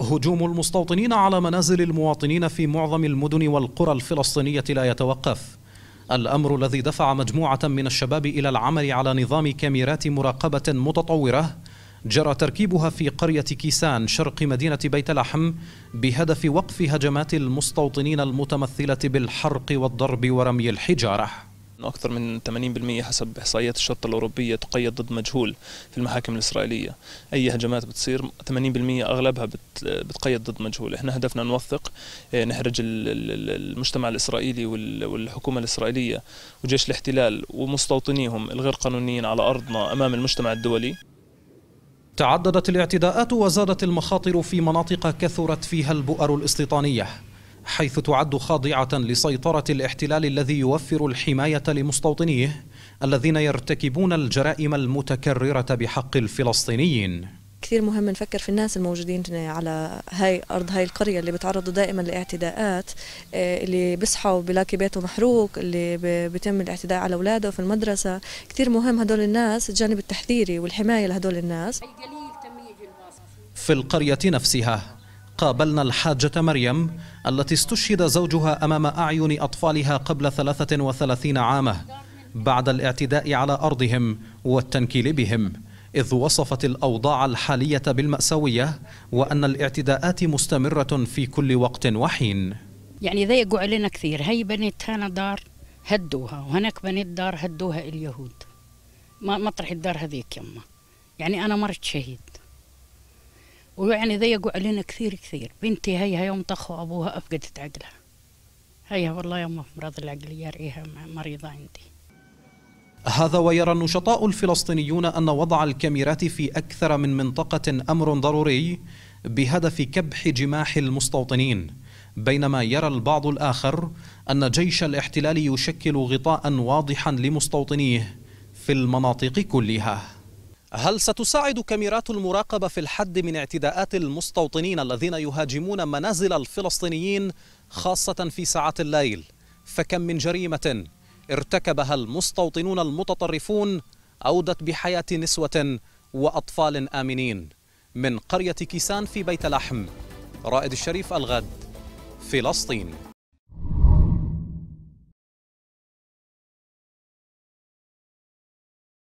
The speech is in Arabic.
هجوم المستوطنين على منازل المواطنين في معظم المدن والقرى الفلسطينية لا يتوقف الأمر الذي دفع مجموعة من الشباب إلى العمل على نظام كاميرات مراقبة متطورة جرى تركيبها في قرية كيسان شرق مدينة بيت لحم بهدف وقف هجمات المستوطنين المتمثلة بالحرق والضرب ورمي الحجارة أكثر من 80% حسب إحصائيات الشرطة الأوروبية تقيد ضد مجهول في المحاكم الإسرائيلية أي هجمات بتصير 80% أغلبها بتقيد ضد مجهول إحنا هدفنا نوثق آه، نحرج المجتمع الإسرائيلي والحكومة الإسرائيلية وجيش الاحتلال ومستوطنيهم الغير قانونيين على أرضنا أمام المجتمع الدولي تعددت الاعتداءات وزادت المخاطر في مناطق كثرت فيها البؤر الاستيطانيه حيث تعد خاضعة لسيطرة الاحتلال الذي يوفر الحماية لمستوطنيه الذين يرتكبون الجرائم المتكررة بحق الفلسطينيين كثير مهم نفكر في الناس الموجودين على هاي أرض هاي القرية اللي بتعرضوا دائما لاعتداءات آه، اللي بيصحوا بلاقي بيته محروق اللي بيتم الاعتداء على أولاده في المدرسة كثير مهم هدول الناس الجانب التحذيري والحماية لهدول الناس في القرية نفسها قابلنا الحاجة مريم التي استشهد زوجها أمام أعين أطفالها قبل 33 عاما بعد الاعتداء على أرضهم والتنكيل بهم إذ وصفت الأوضاع الحالية بالمأساوية وأن الاعتداءات مستمرة في كل وقت وحين يعني ضيقوا علينا كثير هي بنت هنا دار هدوها وهناك بنت دار هدوها اليهود ما مطرح الدار هذيك يما يعني أنا مرت شهيد ويعني ضيقوا علينا كثير كثير بنتي هيها يوم طخوا أبوها أفقدت عقلها هيها والله يوم مرض العقل يرعيها مريضة عندي هذا ويرى النشطاء الفلسطينيون أن وضع الكاميرات في أكثر من منطقة أمر ضروري بهدف كبح جماح المستوطنين بينما يرى البعض الآخر أن جيش الاحتلال يشكل غطاء واضحا لمستوطنيه في المناطق كلها هل ستساعد كاميرات المراقبة في الحد من اعتداءات المستوطنين الذين يهاجمون منازل الفلسطينيين خاصة في ساعات الليل؟ فكم من جريمة ارتكبها المستوطنون المتطرفون أودت بحياة نسوة وأطفال آمنين من قرية كيسان في بيت لحم رائد الشريف الغد فلسطين